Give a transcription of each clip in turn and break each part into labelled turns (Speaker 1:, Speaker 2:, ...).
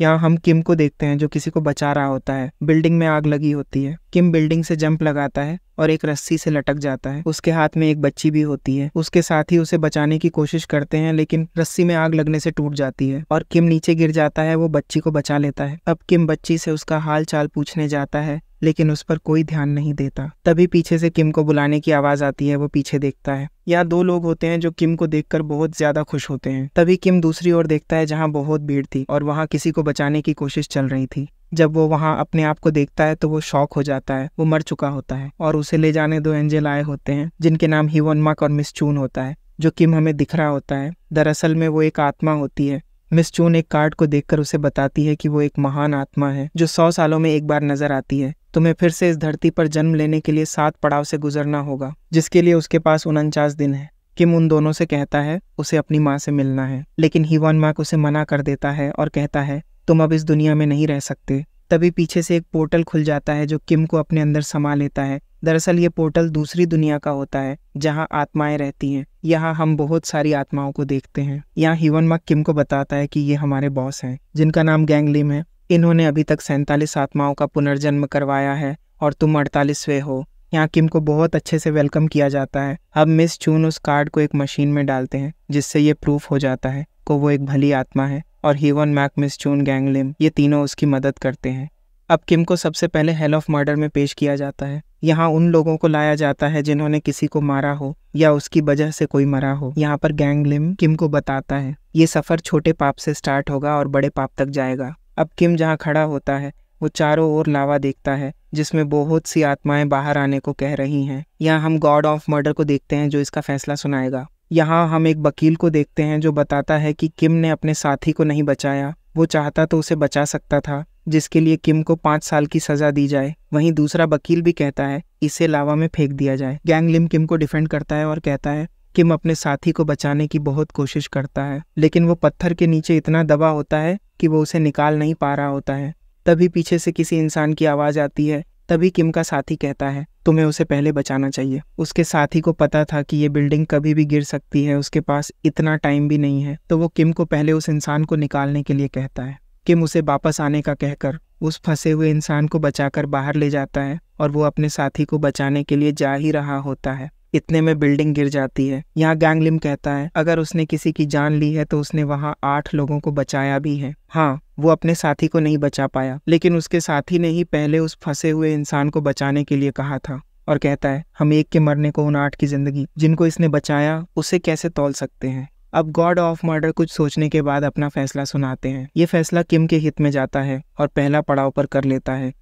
Speaker 1: यहाँ हम किम को देखते हैं जो किसी को बचा रहा होता है बिल्डिंग में आग लगी होती है किम बिल्डिंग से जंप लगाता है और एक रस्सी से लटक जाता है उसके हाथ में एक बच्ची भी होती है उसके साथ ही उसे बचाने की कोशिश करते हैं लेकिन रस्सी में आग लगने से टूट जाती है और किम नीचे गिर जाता है वो बच्ची को बचा लेता है अब किम बच्ची से उसका हाल चाल पूछने जाता है लेकिन उस पर कोई ध्यान नहीं देता तभी पीछे से किम को बुलाने की आवाज़ आती है वो पीछे देखता है यहाँ दो लोग होते हैं जो किम को देखकर बहुत ज्यादा खुश होते हैं तभी किम दूसरी ओर देखता है जहाँ बहुत भीड़ थी और वहाँ किसी को बचाने की कोशिश चल रही थी जब वो वहाँ अपने आप को देखता है तो वो शॉक हो जाता है वो मर चुका होता है और उसे ले जाने दो एंजल आए होते हैं जिनके नाम हिवन मक और मिस चून होता है जो किम हमें दिख रहा होता है दरअसल में वो एक आत्मा होती है मिस चून एक कार्ड को देखकर उसे बताती है कि वो एक महान आत्मा है जो सौ सालों में एक बार नजर आती है तुम्हें फिर से इस धरती पर जन्म लेने के लिए सात पड़ाव से गुजरना होगा जिसके लिए उसके पास उनचास दिन है किम उन दोनों से कहता है उसे अपनी माँ से मिलना है लेकिन हीवान माक उसे मना कर देता है और कहता है तुम अब इस दुनिया में नहीं रह सकते तभी पीछे से एक पोर्टल खुल जाता है जो किम को अपने अंदर समा लेता है दरअसल ये पोर्टल दूसरी दुनिया का होता है जहाँ आत्माएं रहती हैं यहाँ हम बहुत सारी आत्माओं को देखते हैं यहाँ हिवन मक किम को बताता है कि ये हमारे बॉस हैं जिनका नाम गैंगलिम है इन्होंने अभी तक सैंतालीस आत्माओं का पुनर्जन्म करवाया है और तुम अड़तालीसवें हो यहाँ किम को बहुत अच्छे से वेलकम किया जाता है अब मिस चून उस कार्ड को एक मशीन में डालते हैं जिससे ये प्रूफ हो जाता है को वो एक भली आत्मा है और हीवन मैक मिस चून गैंगलिम ये तीनों उसकी मदद करते हैं अब किम को सबसे पहले हेल ऑफ मर्डर में पेश किया जाता है यहाँ उन लोगों को लाया जाता है जिन्होंने किसी को मारा हो या उसकी वजह से कोई मरा हो यहाँ पर गैंगलिम किम को बताता है ये सफर छोटे पाप से स्टार्ट होगा और बड़े पाप तक जाएगा अब किम जहाँ खड़ा होता है वो चारों ओर लावा देखता है जिसमें बहुत सी आत्माएं बाहर आने को कह रही हैं यहाँ हम गॉड ऑफ मर्डर को देखते हैं जो इसका फैसला सुनाएगा यहाँ हम एक वकील को देखते हैं जो बताता है कि किम ने अपने साथी को नहीं बचाया वो चाहता तो उसे बचा सकता था जिसके लिए किम को पांच साल की सजा दी जाए वहीं दूसरा वकील भी कहता है इसे लावा में फेंक दिया जाए गैंग लिम किम को डिफेंड करता है और कहता है किम अपने साथी को बचाने की बहुत कोशिश करता है लेकिन वो पत्थर के नीचे इतना दबा होता है कि वो उसे निकाल नहीं पा रहा होता है तभी पीछे से किसी इंसान की आवाज़ आती है तभी किम का साथी कहता है तुम्हें उसे पहले बचाना चाहिए उसके साथी को पता था कि ये बिल्डिंग कभी भी गिर सकती है उसके पास इतना टाइम भी नहीं है तो वो किम को पहले उस इंसान को निकालने के लिए कहता है किम उसे वापस आने का कहकर उस फंसे हुए इंसान को बचाकर बाहर ले जाता है और वो अपने साथी को बचाने के लिए जा ही रहा होता है इतने में बिल्डिंग गिर जाती है यहाँ गैंगलिम कहता है अगर उसने किसी की जान ली है तो उसने वहाँ आठ लोगों को बचाया भी है हाँ वो अपने साथी को नहीं बचा पाया लेकिन उसके साथी ने ही पहले उस फंसे हुए इंसान को बचाने के लिए कहा था और कहता है हम एक के मरने को उन आठ की जिंदगी जिनको इसने बचाया उसे कैसे तोल सकते हैं अब गॉड ऑफ मर्डर कुछ सोचने के बाद अपना फैसला सुनाते हैं ये फैसला किम के हित में जाता है और पहला पड़ाव पर कर लेता है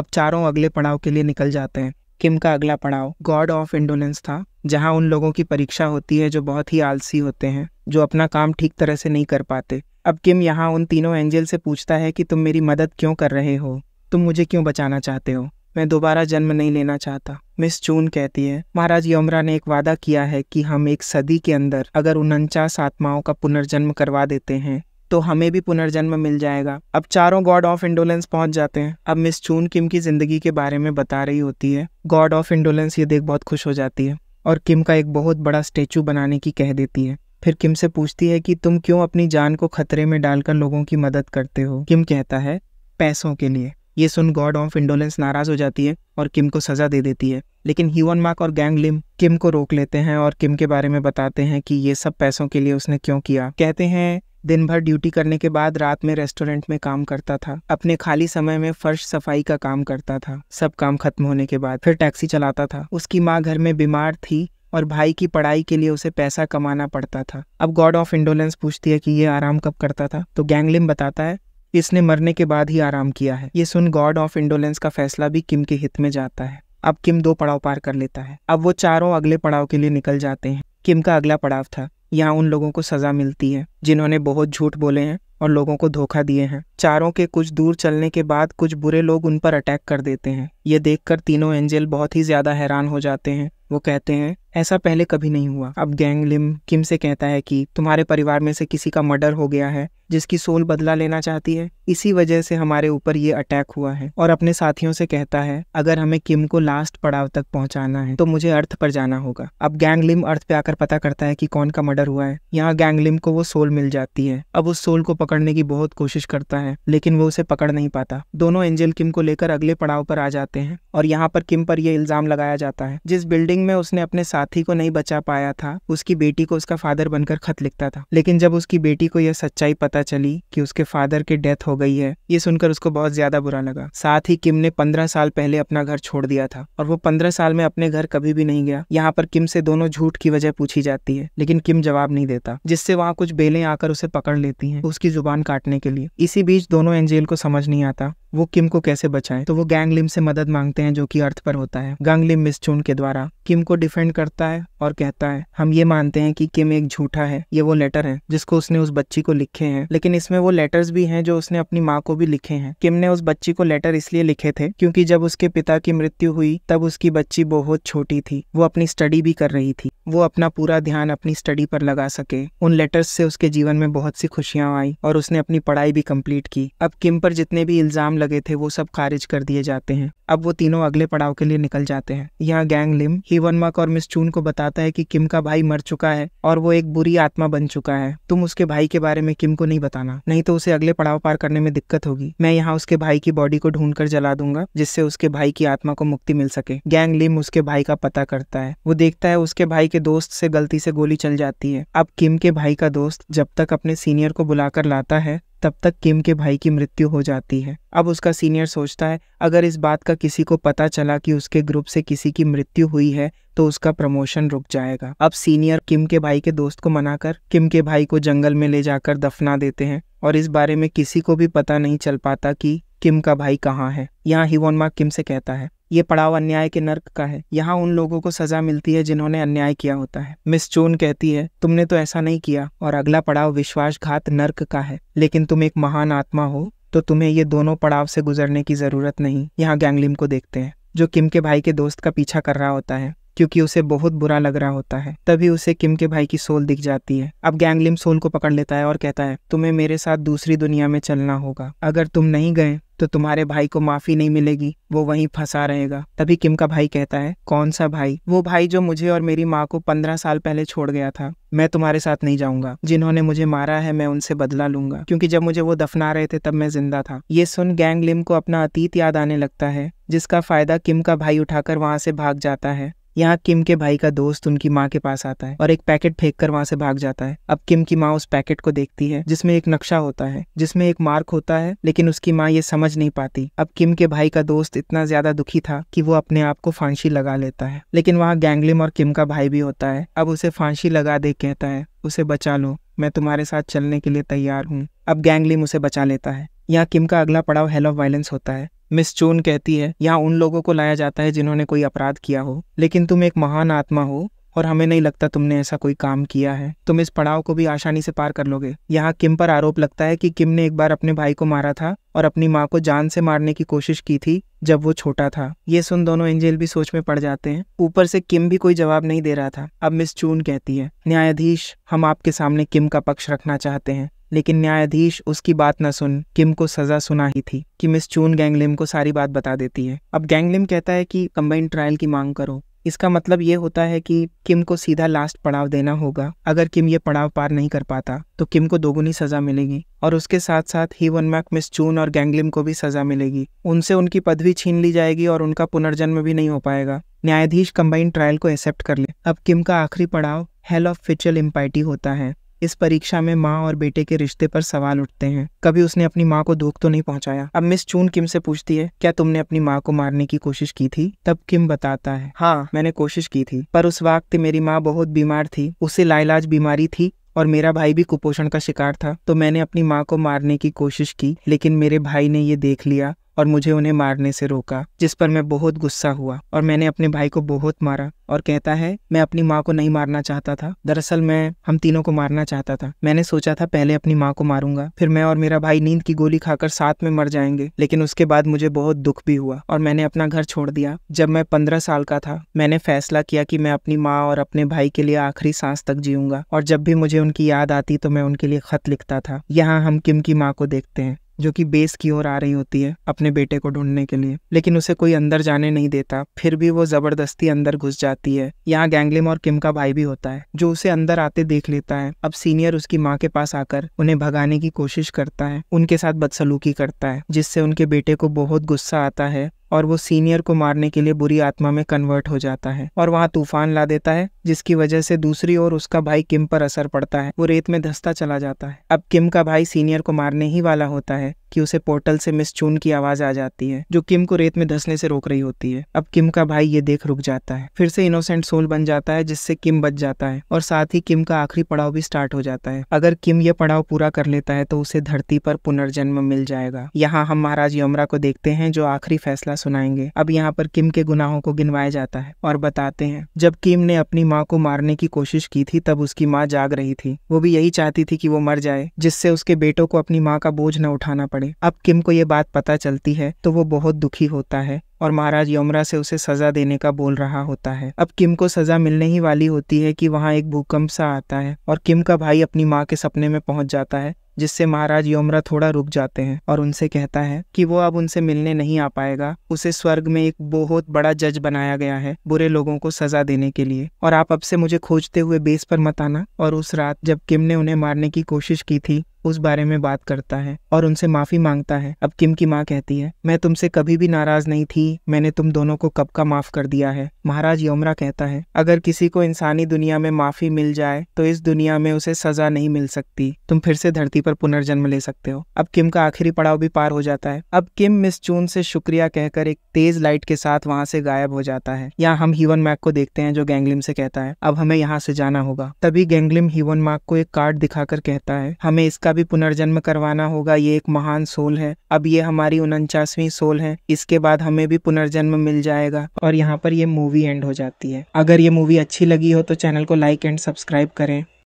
Speaker 1: अब चारों अगले पड़ाव के लिए निकल जाते हैं किम का अगला पड़ाव गॉड ऑफ इंडोलेंस था जहां उन लोगों की परीक्षा होती है जो बहुत ही आलसी होते हैं जो अपना काम ठीक तरह से नहीं कर पाते अब किम यहाँ उन तीनों एंजल से पूछता है कि तुम मेरी मदद क्यों कर रहे हो तुम मुझे क्यों बचाना चाहते हो मैं दोबारा जन्म नहीं लेना चाहता मिस चून कहती है महाराज यमरा ने एक वादा किया है कि हम एक सदी के अंदर अगर उनचास आत्माओं का पुनर्जन्म करवा देते हैं तो हमें भी पुनर्जन्म मिल जाएगा अब चारों गॉड ऑफ इंडोलेंस पहुंच जाते हैं अब मिस चून किम की जिंदगी के बारे में बता रही होती है गॉड ऑफ इंडोलेंस ये देख बहुत खुश हो जाती है और किम का एक बहुत बड़ा स्टेचू बनाने की कह देती है फिर किम से पूछती है कि तुम क्यों अपनी जान को खतरे में डालकर लोगों की मदद करते हो किम कहता है पैसों के लिए ये सुन गॉड ऑफ इंडोलेंस नाराज हो जाती है और किम को सजा दे देती है लेकिन ह्यून मार्क और गैंग लिम किम को रोक लेते हैं और किम के बारे में बताते हैं कि ये सब पैसों के लिए उसने क्यों किया कहते हैं दिन भर ड्यूटी करने के बाद रात में रेस्टोरेंट में काम करता था अपने खाली समय में फर्श सफाई का काम करता था सब काम खत्म होने के बाद फिर टैक्सी चलाता था उसकी माँ घर में बीमार थी और भाई की पढ़ाई के लिए उसे पैसा कमाना पड़ता था अब गॉड ऑफ इंडोलेंस पूछती है कि ये आराम कब करता था तो गैंगलिम बताता है इसने मरने के बाद ही आराम किया है ये सुन गॉड ऑफ इंडोलेंस का फैसला भी किम के हित में जाता है अब किम दो पड़ाव पार कर लेता है अब वो चारों अगले पड़ाव के लिए निकल जाते हैं किम का अगला पड़ाव था यहाँ उन लोगों को सज़ा मिलती है जिन्होंने बहुत झूठ बोले हैं और लोगों को धोखा दिए हैं चारों के कुछ दूर चलने के बाद कुछ बुरे लोग उन पर अटैक कर देते हैं ये देखकर तीनों एंजल बहुत ही ज़्यादा हैरान हो जाते हैं वो कहते हैं ऐसा पहले कभी नहीं हुआ अब गैंग लिम किम से कहता है कि तुम्हारे परिवार में से किसी का मर्डर हो गया है जिसकी सोल बदला लेना चाहती है इसी वजह से हमारे ऊपर ये अटैक हुआ है और अपने साथियों से कहता है अगर हमें किम को लास्ट पड़ाव तक पहुंचाना है तो मुझे अर्थ पर जाना होगा अब गैंगलिम अर्थ पे आकर पता करता है कि कौन का मर्डर हुआ है यहाँ गैंगलिम को वो सोल मिल जाती है अब उस सोल को पकड़ने की बहुत कोशिश करता है लेकिन वो उसे पकड़ नहीं पाता दोनों एंजल किम को लेकर अगले पड़ाव पर आ जाते हैं और यहाँ पर किम पर यह इल्जाम लगाया जाता है जिस बिल्डिंग में उसने अपने साथ साथी को नहीं बचा पाया था उसकी बेटी को उसका फादर बनकर खत लिखता था लेकिन जब उसकी बेटी को यह सच्चाई पता चली कि उसके फादर की डेथ हो गई है ये सुनकर उसको बहुत ज्यादा बुरा लगा साथ ही किम ने पंद्रह साल पहले अपना घर छोड़ दिया था और वो पंद्रह साल में अपने घर कभी भी नहीं गया यहाँ पर किम से दोनों झूठ की वजह पूछी जाती है लेकिन किम जवाब नहीं देता जिससे वहाँ कुछ बेलें आकर उसे पकड़ लेती है उसकी जुबान काटने के लिए इसी बीच दोनों एंजेल को समझ नहीं आता वो किम को कैसे बचाएं तो वो गैंगलिम से मदद मांगते हैं जो कि अर्थ पर होता है गैंगलिम मिस चून के द्वारा किम को डिफेंड करता है और कहता है हम ये मानते हैं कि किम एक झूठा है ये वो लेटर है जिसको उसने उस बच्ची को लिखे हैं लेकिन इसमें वो लेटर्स भी हैं जो उसने अपनी माँ को भी लिखे हैं किम ने उस बच्ची को लेटर इसलिए लिखे थे क्योंकि जब उसके पिता की मृत्यु हुई तब उसकी बच्ची बहुत छोटी थी वो अपनी स्टडी भी कर रही थी वो अपना पूरा ध्यान अपनी स्टडी पर लगा सके उन लेटर्स से उसके जीवन में बहुत सी खुशियां आई और उसने अपनी पढ़ाई भी कंप्लीट की अब किम पर जितने भी इल्जाम लगे थे वो सब खारिज कर दिए जाते हैं अब वो तीनों अगले पड़ाव के लिए निकल जाते हैं यहाँ गैंग लिम ही वनमक और मिस चून को बताता है कि किम का भाई मर चुका है और वो एक बुरी आत्मा बन चुका है तुम उसके भाई के बारे में किम को नहीं बताना नहीं तो उसे अगले पड़ाव पार करने में दिक्कत होगी मैं यहाँ उसके भाई की बॉडी को ढूंढ कर जला दूंगा जिससे उसके भाई की आत्मा को मुक्ति मिल सके गैंग लिम उसके भाई का पता करता है वो देखता है उसके भाई के दोस्त से गलती से गोली चल जाती है अब किम के भाई का दोस्त जब तक अपने सीनियर को बुलाकर लाता है तब तक किम के भाई की मृत्यु हो जाती है अब उसका सीनियर सोचता है अगर इस बात का किसी को पता चला कि उसके ग्रुप से किसी की मृत्यु हुई है तो उसका प्रमोशन रुक जाएगा अब सीनियर किम के भाई के दोस्त को मनाकर किम के भाई को जंगल में ले जाकर दफना देते हैं और इस बारे में किसी को भी पता नहीं चल पाता कि किम का भाई कहाँ है यहाँ हिवोनमा किम से कहता है ये पड़ाव अन्याय के नर्क का है यहाँ उन लोगों को सजा मिलती है जिन्होंने अन्याय किया होता है मिस चोन कहती है तुमने तो ऐसा नहीं किया और अगला पड़ाव विश्वासघात नर्क का है लेकिन तुम एक महान आत्मा हो तो तुम्हें ये दोनों पड़ाव से गुजरने की ज़रूरत नहीं यहाँ गैंगलिम को देखते हैं जो किम के भाई के दोस्त का पीछा कर रहा होता है क्योंकि उसे बहुत बुरा लग रहा होता है तभी उसे किम के भाई की सोल दिख जाती है अब गैंगलिम सोल को पकड़ लेता है और कहता है तुम्हें मेरे साथ दूसरी दुनिया में चलना होगा अगर तुम नहीं गए तो तुम्हारे भाई को माफी नहीं मिलेगी वो वहीं फंसा रहेगा तभी किम का भाई कहता है कौन सा भाई वो भाई जो मुझे और मेरी माँ को पंद्रह साल पहले छोड़ गया था मैं तुम्हारे साथ नहीं जाऊंगा जिन्होंने मुझे मारा है मैं उनसे बदला लूंगा क्योंकि जब मुझे वो दफना रहे थे तब मैं जिंदा था ये सुन गैंग लिम को अपना अतीत याद आने लगता है जिसका फायदा किम का भाई उठाकर वहां से भाग जाता है यहाँ किम के भाई का दोस्त उनकी माँ के पास आता है और एक पैकेट फेंक कर वहां से भाग जाता है अब किम की माँ उस पैकेट को देखती है जिसमें एक नक्शा होता है जिसमें एक मार्क होता है लेकिन उसकी माँ ये समझ नहीं पाती अब किम के भाई का दोस्त इतना ज्यादा दुखी था कि वो अपने आप को फांसी लगा लेता है लेकिन वहाँ गैंगलिम और किम का भाई भी होता है अब उसे फांसी लगा दे कहता है उसे बचा लो मैं तुम्हारे साथ चलने के लिए तैयार हूँ अब गैंगलिम उसे बचा लेता है यहाँ किम का अगला पड़ाव हेल ऑफ वायलेंस होता है मिस चून कहती है यहाँ उन लोगों को लाया जाता है जिन्होंने कोई अपराध किया हो लेकिन तुम एक महान आत्मा हो और हमें नहीं लगता तुमने ऐसा कोई काम किया है तुम इस पड़ाव को भी आसानी से पार कर लोगे यहाँ किम पर आरोप लगता है कि किम ने एक बार अपने भाई को मारा था और अपनी माँ को जान से मारने की कोशिश की थी जब वो छोटा था ये सुन दोनों एंजेल भी सोच में पड़ जाते हैं ऊपर से किम भी कोई जवाब नहीं दे रहा था अब मिस चून कहती है न्यायाधीश हम आपके सामने किम का पक्ष रखना चाहते हैं लेकिन न्यायाधीश उसकी बात न सुन किम को सजा सुना ही थी कि मिस चून गैंगलिम को सारी बात बता देती है अब गैंगलिम कहता है कि कंबाइंड ट्रायल की मांग करो इसका मतलब ये होता है कि किम को सीधा लास्ट पड़ाव देना होगा अगर किम ये पड़ाव पार नहीं कर पाता तो किम को दोगुनी सजा मिलेगी और उसके साथ साथ ही वन मैक मिस चून और गैंगलिम को भी सजा मिलेगी उनसे उनकी पदवी छीन ली जाएगी और उनका पुनर्जन्म भी नहीं हो पाएगा न्यायाधीश कंबाइंड ट्रायल को एक्सेप्ट कर ले अब किम का आखिरी पड़ाव हेल ऑफ फिचुअल इम्पाइटी होता है इस परीक्षा में माँ और बेटे के रिश्ते पर सवाल उठते हैं कभी उसने अपनी माँ को दुख तो नहीं पहुँचाया अब मिस चून किम से पूछती है क्या तुमने अपनी माँ को मारने की कोशिश की थी तब किम बताता है हाँ मैंने कोशिश की थी पर उस वक्त मेरी माँ बहुत बीमार थी उसे लाइलाज बीमारी थी और मेरा भाई भी कुपोषण का शिकार था तो मैंने अपनी माँ को मारने की कोशिश की लेकिन मेरे भाई ने ये देख लिया और मुझे उन्हें मारने से रोका जिस पर मैं बहुत गुस्सा हुआ और मैंने अपने भाई को बहुत मारा और कहता है मैं अपनी माँ को नहीं मारना चाहता था दरअसल मैं हम तीनों को मारना चाहता था मैंने सोचा था पहले अपनी माँ को मारूंगा फिर मैं और मेरा भाई नींद की गोली खाकर साथ में मर जाएंगे लेकिन उसके बाद मुझे बहुत दुख भी हुआ और मैंने अपना घर छोड़ दिया जब मैं पंद्रह साल का था मैंने फैसला किया कि मैं अपनी माँ और अपने भाई के लिए आखिरी सांस तक जीऊंगा और जब भी मुझे उनकी याद आती तो मैं उनके लिए खत लिखता था यहाँ हम किम की माँ को देखते हैं जो कि बेस की ओर आ रही होती है अपने बेटे को ढूंढने के लिए लेकिन उसे कोई अंदर जाने नहीं देता फिर भी वो जबरदस्ती अंदर घुस जाती है यहाँ गैंगलिम और किम का भाई भी होता है जो उसे अंदर आते देख लेता है अब सीनियर उसकी माँ के पास आकर उन्हें भगाने की कोशिश करता है उनके साथ बदसलूकी करता है जिससे उनके बेटे को बहुत गुस्सा आता है और वो सीनियर को मारने के लिए बुरी आत्मा में कन्वर्ट हो जाता है और वहाँ तूफान ला देता है जिसकी वजह से दूसरी ओर उसका भाई किम पर असर पड़ता है वो रेत में धसता चला जाता है अब किम का भाई सीनियर को मारने ही वाला होता है कि उसे पोर्टल से मिस चून की आवाज आ जाती है जो किम को रेत में धसने से रोक रही होती है अब किम का भाई ये देख रुक जाता है फिर से इनोसेंट सोल बन जाता है जिससे किम बच जाता है और साथ ही किम का आखिरी पड़ाव भी स्टार्ट हो जाता है अगर किम ये पड़ाव पूरा कर लेता है तो उसे धरती पर पुनर्जन्म मिल जाएगा यहाँ हम महाराज यमरा को देखते हैं जो आखिरी फैसला सुनाएंगे अब यहाँ पर किम के गुनाहों को गिनवाया जाता है और बताते हैं जब किम ने अपनी माँ को मारने की कोशिश की थी तब उसकी माँ जाग रही थी वो भी यही चाहती थी कि वो मर जाए जिससे उसके बेटों को अपनी माँ का बोझ न उठाना पड़े अब किम को ये बात पता चलती है तो वो बहुत दुखी होता है और महाराज यमरा से उसे सजा देने का बोल रहा होता है अब किम को सजा मिलने ही वाली होती है कि वहाँ एक भूकंप सा आता है और किम का भाई अपनी माँ के सपने में पहुंच जाता है जिससे महाराज यमरा थोड़ा रुक जाते हैं और उनसे कहता है कि वो अब उनसे मिलने नहीं आ पाएगा उसे स्वर्ग में एक बहुत बड़ा जज बनाया गया है बुरे लोगों को सजा देने के लिए और आप अब से मुझे खोजते हुए बेस पर मत आना और उस रात जब किम ने उन्हें मारने की कोशिश की थी उस बारे में बात करता है और उनसे माफी मांगता है अब किम की माँ कहती है मैं तुमसे कभी भी नाराज नहीं थी मैंने तुम दोनों को कब का माफ कर दिया है महाराज यमरा कहता है अगर किसी को इंसानी दुनिया में माफी मिल जाए तो इस दुनिया में उसे सजा नहीं मिल सकती तुम फिर से धरती पर पुनर्जन्म ले सकते हो अब किम का आखिरी पड़ाव भी पार हो जाता है अब किम मिस चून से शुक्रिया कहकर एक तेज लाइट के साथ वहाँ से गायब हो जाता है यहाँ हम हीवन मैक को देखते हैं जो गैंगलिम से कहता है अब हमें यहाँ से जाना होगा तभी गैंगलिम हीवन मैक को एक कार्ड दिखाकर कहता है हमें इसका का भी पुनर्जन्म करवाना होगा ये एक महान सोल है अब ये हमारी उनचासवीं सोल है इसके बाद हमें भी पुनर्जन्म मिल जाएगा और यहाँ पर ये मूवी एंड हो जाती है अगर ये मूवी अच्छी लगी हो तो चैनल को लाइक एंड सब्सक्राइब करें